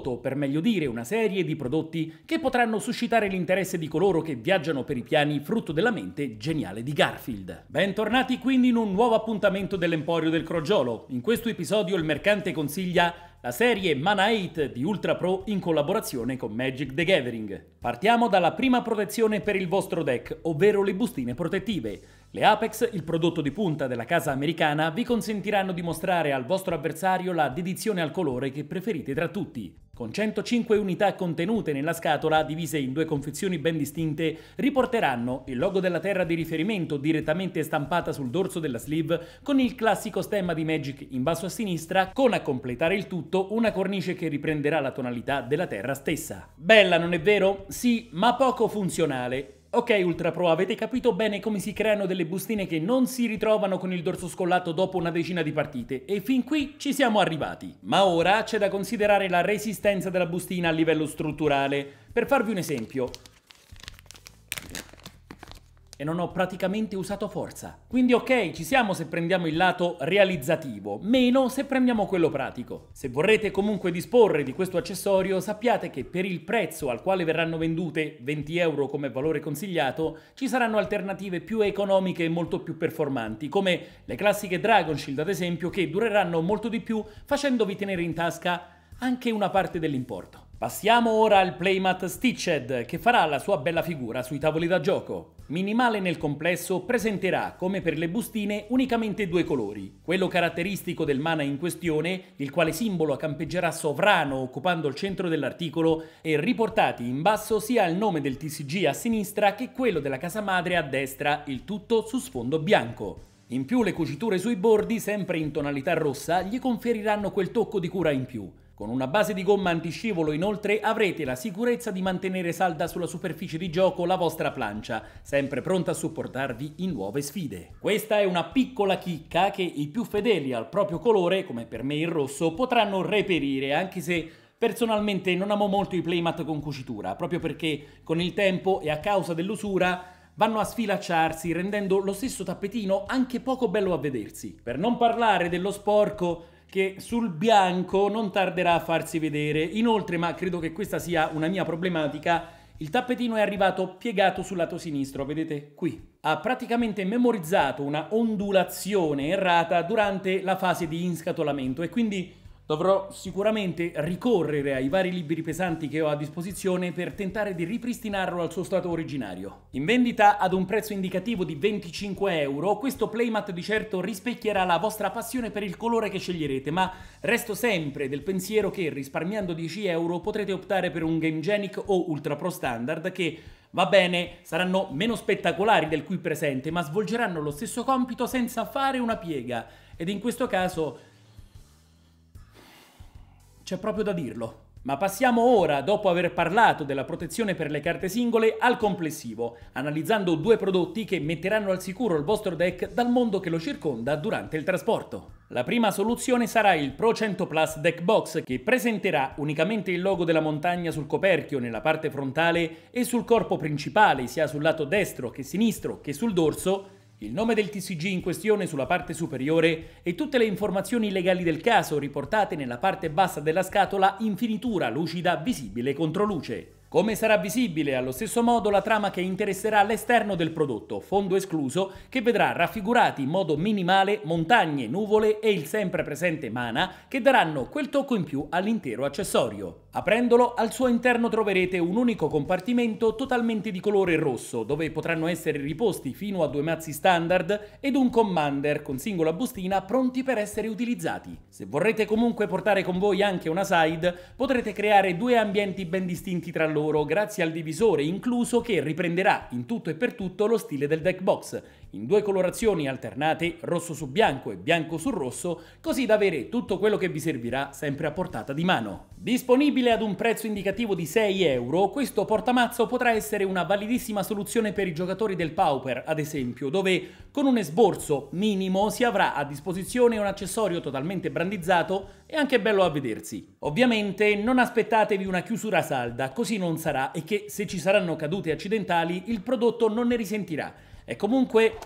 prodotto, per meglio dire una serie di prodotti che potranno suscitare l'interesse di coloro che viaggiano per i piani frutto della mente geniale di Garfield. Bentornati quindi in un nuovo appuntamento dell'Emporio del Crogiolo. In questo episodio il mercante consiglia la serie Mana 8 di Ultra Pro in collaborazione con Magic the Gathering. Partiamo dalla prima protezione per il vostro deck, ovvero le bustine protettive. Le Apex, il prodotto di punta della casa americana, vi consentiranno di mostrare al vostro avversario la dedizione al colore che preferite tra tutti con 105 unità contenute nella scatola, divise in due confezioni ben distinte, riporteranno il logo della terra di riferimento direttamente stampata sul dorso della sleeve con il classico stemma di Magic in basso a sinistra, con a completare il tutto una cornice che riprenderà la tonalità della terra stessa. Bella, non è vero? Sì, ma poco funzionale. Ok Ultra Pro, avete capito bene come si creano delle bustine che non si ritrovano con il dorso scollato dopo una decina di partite e fin qui ci siamo arrivati. Ma ora c'è da considerare la resistenza della bustina a livello strutturale. Per farvi un esempio, e non ho praticamente usato forza. Quindi ok, ci siamo se prendiamo il lato realizzativo, meno se prendiamo quello pratico. Se vorrete comunque disporre di questo accessorio, sappiate che per il prezzo al quale verranno vendute 20 euro come valore consigliato, ci saranno alternative più economiche e molto più performanti, come le classiche Dragon Shield ad esempio, che dureranno molto di più facendovi tenere in tasca anche una parte dell'importo. Passiamo ora al Playmat Stitched, che farà la sua bella figura sui tavoli da gioco. Minimale nel complesso presenterà, come per le bustine, unicamente due colori. Quello caratteristico del mana in questione, il quale simbolo campeggerà sovrano occupando il centro dell'articolo, e riportati in basso sia il nome del TCG a sinistra che quello della casa madre a destra, il tutto su sfondo bianco. In più le cuciture sui bordi, sempre in tonalità rossa, gli conferiranno quel tocco di cura in più. Con una base di gomma antiscivolo inoltre avrete la sicurezza di mantenere salda sulla superficie di gioco la vostra plancia, sempre pronta a supportarvi in nuove sfide. Questa è una piccola chicca che i più fedeli al proprio colore, come per me il rosso, potranno reperire anche se personalmente non amo molto i playmat con cucitura, proprio perché con il tempo e a causa dell'usura vanno a sfilacciarsi rendendo lo stesso tappetino anche poco bello a vedersi. Per non parlare dello sporco che sul bianco non tarderà a farsi vedere. Inoltre, ma credo che questa sia una mia problematica, il tappetino è arrivato piegato sul lato sinistro, vedete qui. Ha praticamente memorizzato una ondulazione errata durante la fase di inscatolamento e quindi Dovrò sicuramente ricorrere ai vari libri pesanti che ho a disposizione per tentare di ripristinarlo al suo stato originario. In vendita ad un prezzo indicativo di 25 euro, questo playmat di certo rispecchierà la vostra passione per il colore che sceglierete, ma resto sempre del pensiero che risparmiando 10 euro potrete optare per un Game Genic o Ultra Pro Standard che Va bene, saranno meno spettacolari del qui presente, ma svolgeranno lo stesso compito senza fare una piega. Ed in questo caso c'è proprio da dirlo. Ma passiamo ora, dopo aver parlato della protezione per le carte singole, al complessivo, analizzando due prodotti che metteranno al sicuro il vostro deck dal mondo che lo circonda durante il trasporto. La prima soluzione sarà il Pro 100 Plus Deck Box che presenterà unicamente il logo della montagna sul coperchio nella parte frontale e sul corpo principale, sia sul lato destro che sinistro che sul dorso, il nome del TCG in questione sulla parte superiore e tutte le informazioni legali del caso riportate nella parte bassa della scatola in finitura lucida visibile contro luce. Come sarà visibile allo stesso modo la trama che interesserà l'esterno del prodotto, fondo escluso, che vedrà raffigurati in modo minimale montagne, nuvole e il sempre presente mana che daranno quel tocco in più all'intero accessorio. Aprendolo, al suo interno troverete un unico compartimento totalmente di colore rosso, dove potranno essere riposti fino a due mazzi standard ed un commander con singola bustina pronti per essere utilizzati. Se vorrete comunque portare con voi anche una side, potrete creare due ambienti ben distinti tra loro loro grazie al divisore incluso che riprenderà in tutto e per tutto lo stile del deck box in due colorazioni alternate, rosso su bianco e bianco su rosso, così da avere tutto quello che vi servirà sempre a portata di mano. Disponibile ad un prezzo indicativo di 6 euro, questo portamazzo potrà essere una validissima soluzione per i giocatori del Pauper, ad esempio, dove con un esborso minimo si avrà a disposizione un accessorio totalmente brandizzato e anche bello a vedersi. Ovviamente non aspettatevi una chiusura salda, così non sarà e che se ci saranno cadute accidentali il prodotto non ne risentirà è comunque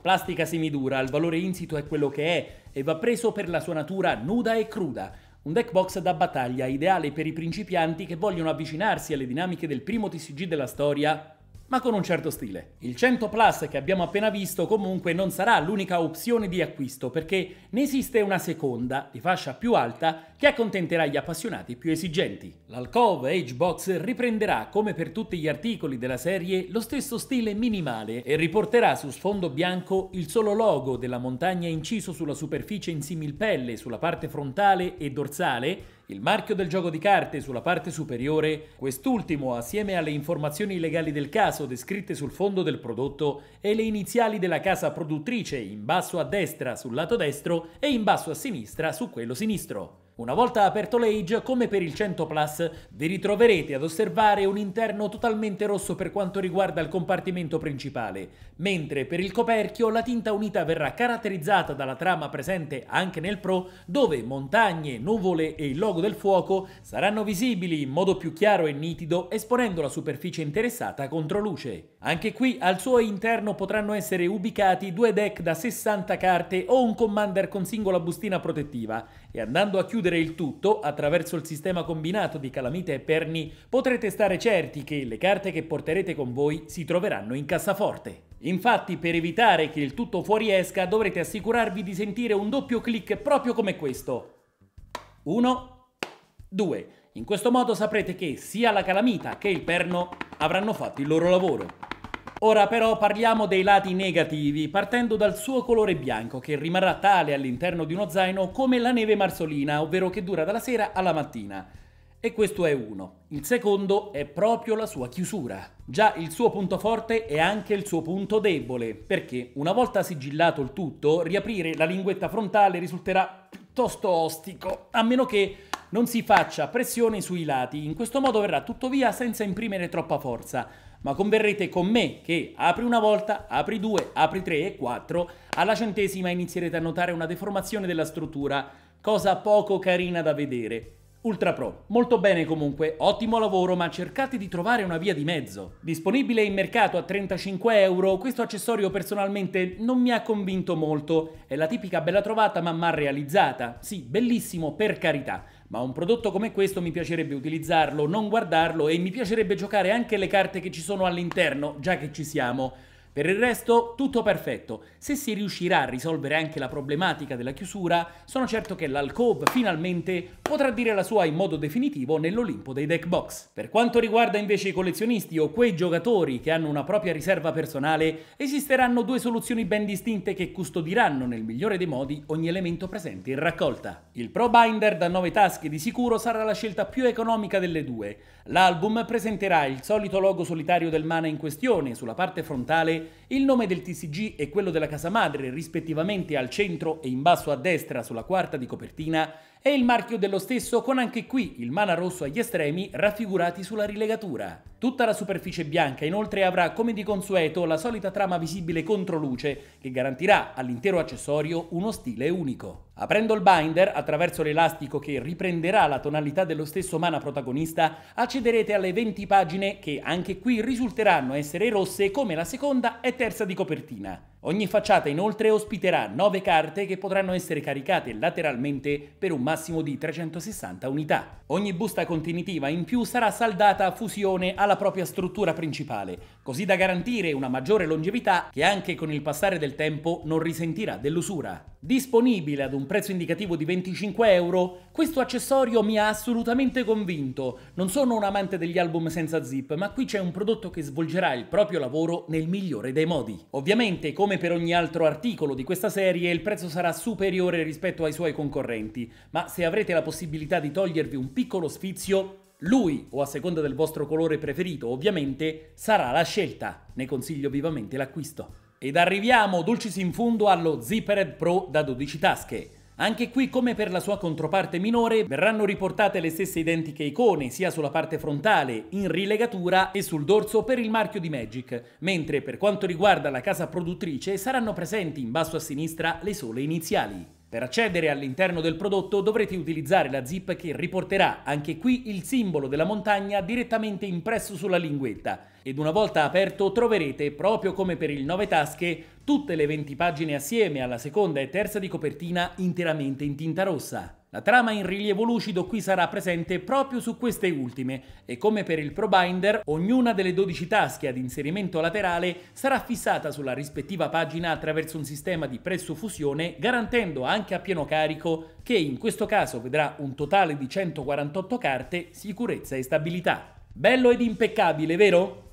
plastica semidura, il valore insito è quello che è e va preso per la sua natura nuda e cruda. Un deck box da battaglia ideale per i principianti che vogliono avvicinarsi alle dinamiche del primo TCG della storia ma con un certo stile. Il 100 Plus che abbiamo appena visto comunque non sarà l'unica opzione di acquisto perché ne esiste una seconda, di fascia più alta, che accontenterà gli appassionati più esigenti. L'Alcove Age Box riprenderà, come per tutti gli articoli della serie, lo stesso stile minimale e riporterà su sfondo bianco il solo logo della montagna inciso sulla superficie in similpelle sulla parte frontale e dorsale il marchio del gioco di carte sulla parte superiore, quest'ultimo assieme alle informazioni legali del caso descritte sul fondo del prodotto e le iniziali della casa produttrice in basso a destra sul lato destro e in basso a sinistra su quello sinistro. Una volta aperto l'Age, come per il 100 Plus, vi ritroverete ad osservare un interno totalmente rosso per quanto riguarda il compartimento principale, mentre per il coperchio la tinta unita verrà caratterizzata dalla trama presente anche nel Pro, dove montagne, nuvole e il logo del fuoco saranno visibili in modo più chiaro e nitido, esponendo la superficie interessata contro luce. Anche qui al suo interno potranno essere ubicati due deck da 60 carte o un commander con singola bustina protettiva, e andando a chiudere chiudere il tutto, attraverso il sistema combinato di calamite e perni, potrete stare certi che le carte che porterete con voi si troveranno in cassaforte. Infatti, per evitare che il tutto fuoriesca, dovrete assicurarvi di sentire un doppio clic proprio come questo. 1, 2. In questo modo saprete che sia la calamita che il perno avranno fatto il loro lavoro. Ora però parliamo dei lati negativi, partendo dal suo colore bianco, che rimarrà tale all'interno di uno zaino come la neve marzolina, ovvero che dura dalla sera alla mattina. E questo è uno. Il secondo è proprio la sua chiusura. Già il suo punto forte è anche il suo punto debole, perché una volta sigillato il tutto, riaprire la linguetta frontale risulterà piuttosto ostico, a meno che non si faccia pressione sui lati. In questo modo verrà tutto via senza imprimere troppa forza ma converrete con me che apri una volta, apri due, apri tre e quattro, alla centesima inizierete a notare una deformazione della struttura, cosa poco carina da vedere. Ultra Pro. Molto bene comunque, ottimo lavoro, ma cercate di trovare una via di mezzo. Disponibile in mercato a 35 euro, questo accessorio personalmente non mi ha convinto molto. È la tipica bella trovata ma mal realizzata. Sì, bellissimo per carità, ma un prodotto come questo mi piacerebbe utilizzarlo, non guardarlo e mi piacerebbe giocare anche le carte che ci sono all'interno, già che ci siamo. Per il resto, tutto perfetto. Se si riuscirà a risolvere anche la problematica della chiusura, sono certo che l'Alcove finalmente potrà dire la sua in modo definitivo nell'Olimpo dei deck box. Per quanto riguarda invece i collezionisti o quei giocatori che hanno una propria riserva personale, esisteranno due soluzioni ben distinte che custodiranno nel migliore dei modi ogni elemento presente in raccolta. Il Pro Binder da 9 tasche di sicuro sarà la scelta più economica delle due. L'album presenterà il solito logo solitario del mana in questione sulla parte frontale il nome del TCG e quello della casa madre rispettivamente al centro e in basso a destra sulla quarta di copertina e il marchio dello stesso con anche qui il mana rosso agli estremi raffigurati sulla rilegatura. Tutta la superficie bianca inoltre avrà come di consueto la solita trama visibile controluce che garantirà all'intero accessorio uno stile unico. Aprendo il binder attraverso l'elastico che riprenderà la tonalità dello stesso mana protagonista accederete alle 20 pagine che anche qui risulteranno essere rosse come la seconda e terza di copertina. Ogni facciata inoltre ospiterà 9 carte che potranno essere caricate lateralmente per un massimo di 360 unità. Ogni busta contenitiva in più sarà saldata a fusione alla propria struttura principale, così da garantire una maggiore longevità che anche con il passare del tempo non risentirà dell'usura. Disponibile ad un prezzo indicativo di 25 euro, questo accessorio mi ha assolutamente convinto. Non sono un amante degli album senza zip, ma qui c'è un prodotto che svolgerà il proprio lavoro nel migliore dei modi. Ovviamente, come come per ogni altro articolo di questa serie, il prezzo sarà superiore rispetto ai suoi concorrenti, ma se avrete la possibilità di togliervi un piccolo sfizio, lui, o a seconda del vostro colore preferito ovviamente, sarà la scelta. Ne consiglio vivamente l'acquisto. Ed arriviamo, dolcis in fundo, allo Zippered Pro da 12 tasche. Anche qui, come per la sua controparte minore, verranno riportate le stesse identiche icone, sia sulla parte frontale, in rilegatura e sul dorso per il marchio di Magic, mentre per quanto riguarda la casa produttrice saranno presenti in basso a sinistra le sole iniziali. Per accedere all'interno del prodotto dovrete utilizzare la zip che riporterà anche qui il simbolo della montagna direttamente impresso sulla linguetta ed una volta aperto troverete, proprio come per il 9 tasche, tutte le 20 pagine assieme alla seconda e terza di copertina interamente in tinta rossa. La trama in rilievo lucido qui sarà presente proprio su queste ultime e come per il ProBinder, ognuna delle 12 tasche ad inserimento laterale sarà fissata sulla rispettiva pagina attraverso un sistema di pressufusione garantendo anche a pieno carico che in questo caso vedrà un totale di 148 carte, sicurezza e stabilità. Bello ed impeccabile, vero?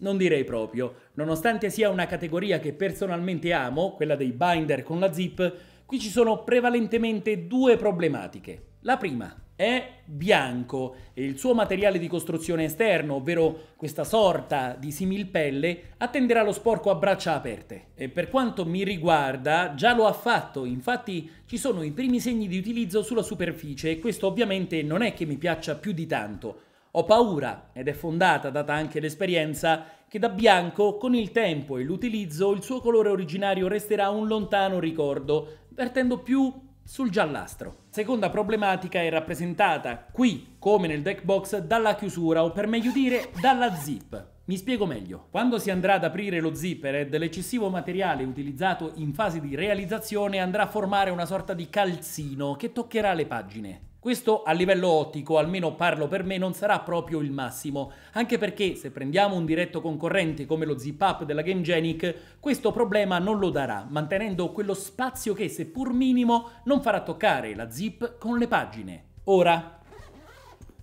Non direi proprio. Nonostante sia una categoria che personalmente amo, quella dei binder con la zip, Qui ci sono prevalentemente due problematiche. La prima è bianco e il suo materiale di costruzione esterno, ovvero questa sorta di similpelle, attenderà lo sporco a braccia aperte. E per quanto mi riguarda, già lo ha fatto, infatti ci sono i primi segni di utilizzo sulla superficie e questo ovviamente non è che mi piaccia più di tanto. Ho paura, ed è fondata data anche l'esperienza, che da bianco, con il tempo e l'utilizzo, il suo colore originario resterà un lontano ricordo, vertendo più sul giallastro. Seconda problematica è rappresentata qui, come nel deck box, dalla chiusura o per meglio dire dalla zip. Mi spiego meglio. Quando si andrà ad aprire lo zipper ed l'eccessivo materiale utilizzato in fase di realizzazione andrà a formare una sorta di calzino che toccherà le pagine. Questo a livello ottico, almeno parlo per me, non sarà proprio il massimo, anche perché se prendiamo un diretto concorrente come lo zip-up della GameGenic, questo problema non lo darà, mantenendo quello spazio che, seppur minimo, non farà toccare la zip con le pagine. Ora,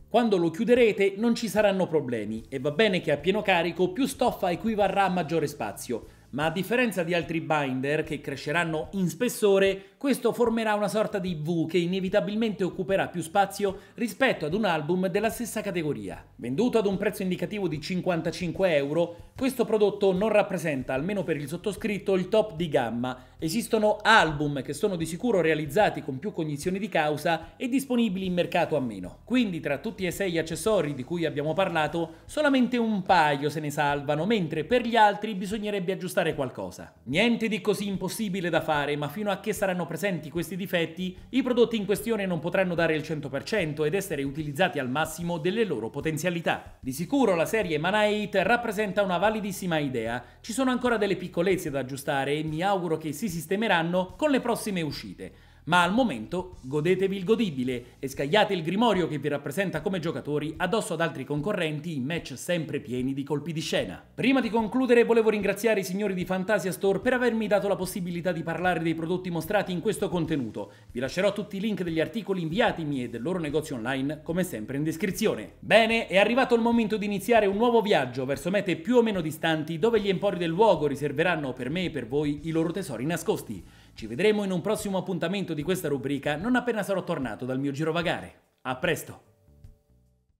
quando lo chiuderete non ci saranno problemi e va bene che a pieno carico più stoffa equivarrà a maggiore spazio, ma a differenza di altri binder che cresceranno in spessore, questo formerà una sorta di V che inevitabilmente occuperà più spazio rispetto ad un album della stessa categoria. Venduto ad un prezzo indicativo di 55 euro, questo prodotto non rappresenta, almeno per il sottoscritto, il top di gamma. Esistono album che sono di sicuro realizzati con più cognizione di causa e disponibili in mercato a meno. Quindi tra tutti e sei gli accessori di cui abbiamo parlato, solamente un paio se ne salvano, mentre per gli altri bisognerebbe aggiustare qualcosa. Niente di così impossibile da fare, ma fino a che saranno presenti questi difetti, i prodotti in questione non potranno dare il 100% ed essere utilizzati al massimo delle loro potenzialità. Di sicuro la serie Mana 8 rappresenta una validissima idea, ci sono ancora delle piccolezze da aggiustare e mi auguro che si sistemeranno con le prossime uscite. Ma al momento godetevi il godibile e scagliate il grimorio che vi rappresenta come giocatori addosso ad altri concorrenti in match sempre pieni di colpi di scena. Prima di concludere volevo ringraziare i signori di Fantasia Store per avermi dato la possibilità di parlare dei prodotti mostrati in questo contenuto. Vi lascerò tutti i link degli articoli inviatimi e del loro negozio online come sempre in descrizione. Bene, è arrivato il momento di iniziare un nuovo viaggio verso mete più o meno distanti dove gli empori del luogo riserveranno per me e per voi i loro tesori nascosti. Ci vedremo in un prossimo appuntamento di questa rubrica non appena sarò tornato dal mio girovagare. A presto!